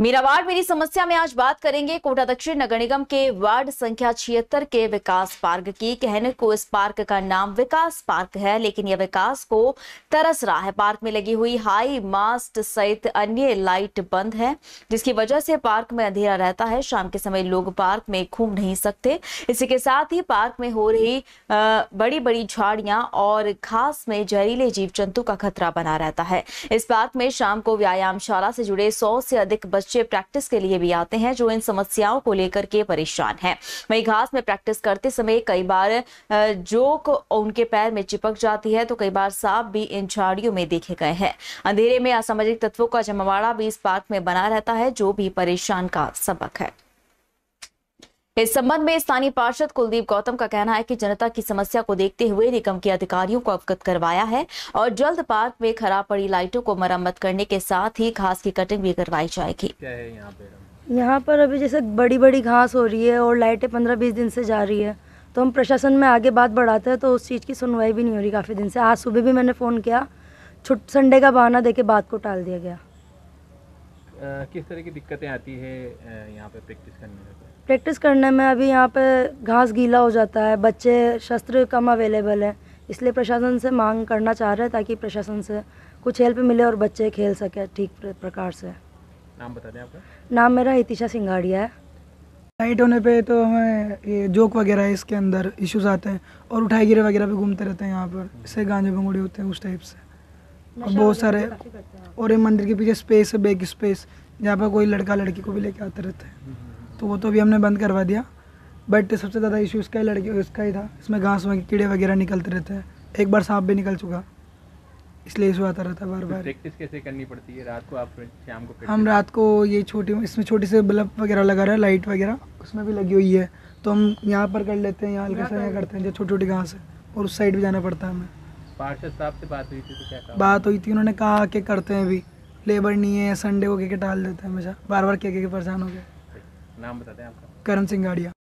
मेरा वार्ड मेरी समस्या में आज बात करेंगे कोटा दक्षिण नगर निगम के वार्ड संख्या छिहत्तर के विकास पार्क की कहने को इस पार्क का नाम विकास पार्क है लेकिन यह विकास को तरस रहा है पार्क में लगी हुई हाई मास्ट सहित अन्य लाइट बंद है जिसकी वजह से पार्क में अंधेरा रहता है शाम के समय लोग पार्क में घूम नहीं सकते इसी के साथ ही पार्क में हो रही बड़ी बड़ी झाड़िया और घास में जहरीले जीव जंतु का खतरा बना रहता है इस पार्क में शाम को व्यायामशाला से जुड़े सौ से अधिक बच्चे प्रैक्टिस के लिए भी आते हैं जो इन समस्याओं को लेकर के परेशान हैं वहीं घास में प्रैक्टिस करते समय कई बार जोक उनके पैर में चिपक जाती है तो कई बार सांप भी इन झाड़ियों में देखे गए हैं अंधेरे में असामाजिक तत्वों का जमावाड़ा भी इस पार्क में बना रहता है जो भी परेशान का सबक है इस संबंध में स्थानीय पार्षद कुलदीप गौतम का कहना है कि जनता की समस्या को देखते हुए निगम के अधिकारियों को अवगत करवाया है और जल्द पार्क में खराब पड़ी लाइटों को मरम्मत करने के साथ ही घास की कटिंग भी करवाई जाएगी यहाँ यहाँ पर अभी जैसे बड़ी बड़ी घास हो रही है और लाइटें पंद्रह बीस दिन से जा रही है तो हम प्रशासन में आगे बात बढ़ाते हैं तो उस चीज़ की सुनवाई भी नहीं हो रही काफ़ी दिन से आज सुबह भी मैंने फ़ोन किया छुट संडे का बहाना देके बात को टाल दिया गया किस तरह की दिक्कतें आती है यहाँ पे प्रैक्टिस करने में प्रैक्टिस करने में अभी यहाँ पे घास गीला हो जाता है बच्चे शस्त्र कम अवेलेबल है इसलिए प्रशासन से मांग करना चाह रहे हैं ताकि प्रशासन से कुछ हेल्प मिले और बच्चे खेल सके ठीक प्रकार से नाम बता दें आपका नाम मेरा हितिशा सिंगाड़िया है लाइट होने पे तो हमें ये जोक वगैरह इसके अंदर इश्यूज आते हैं और उठाई गिरे वगैरह भी घूमते रहते हैं यहाँ पर इससे गांजे भंगोड़े होते हैं उस टाइप से और बहुत सारे और ये मंदिर के पीछे स्पेस है बैक स्पेस जहाँ पर कोई लड़का लड़की को भी लेके आते रहते हैं तो वो तो अभी हमने बंद करवा दिया बट सबसे ज़्यादा इशू इसका ही लड़की इसका ही था इसमें घास वगैरह कीड़े वगैरह निकलते रहते हैं एक बार सांप भी निकल चुका इसलिए इशू आता रहता है बार बार प्रैक्टिस कैसे करनी पड़ती है रात को आप शाम को हम रात को ये छोटी इसमें छोटी से बल्ब वगैरह लगा रहा है लाइट वगैरह उसमें भी लगी हुई है तो हम यहाँ पर कर लेते हैं यहाँ हल्का सा यहाँ करते हैं जो छोटी छोटी घास है और उस साइड भी जाना पड़ता है हमें पार्षद साहब से बात हुई थी तो क्या कहा बात हुई थी उन्होंने कहा के करते हैं अभी लेबर नहीं है संडे को के, के टाल देते हैं हमेशा बार बार के के, परेशान हो गए नाम बताते हैं आपका करण सिंह गाड़िया